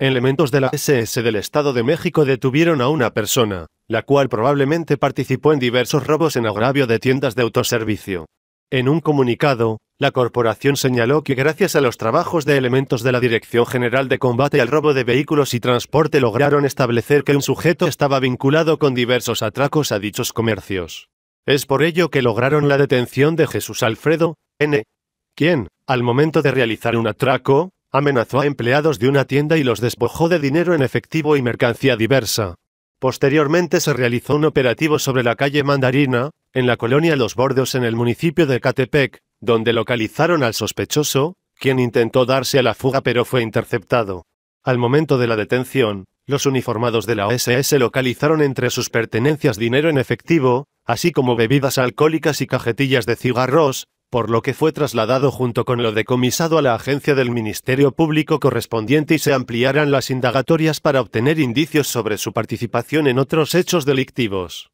Elementos de la SS del Estado de México detuvieron a una persona, la cual probablemente participó en diversos robos en agravio de tiendas de autoservicio. En un comunicado, la corporación señaló que gracias a los trabajos de elementos de la Dirección General de Combate al Robo de Vehículos y Transporte lograron establecer que un sujeto estaba vinculado con diversos atracos a dichos comercios. Es por ello que lograron la detención de Jesús Alfredo, N., quien, al momento de realizar un atraco, Amenazó a empleados de una tienda y los despojó de dinero en efectivo y mercancía diversa. Posteriormente se realizó un operativo sobre la calle Mandarina, en la colonia Los Bordos en el municipio de Catepec, donde localizaron al sospechoso, quien intentó darse a la fuga pero fue interceptado. Al momento de la detención, los uniformados de la OSS localizaron entre sus pertenencias dinero en efectivo, así como bebidas alcohólicas y cajetillas de cigarros, por lo que fue trasladado junto con lo decomisado a la agencia del Ministerio Público correspondiente y se ampliaran las indagatorias para obtener indicios sobre su participación en otros hechos delictivos.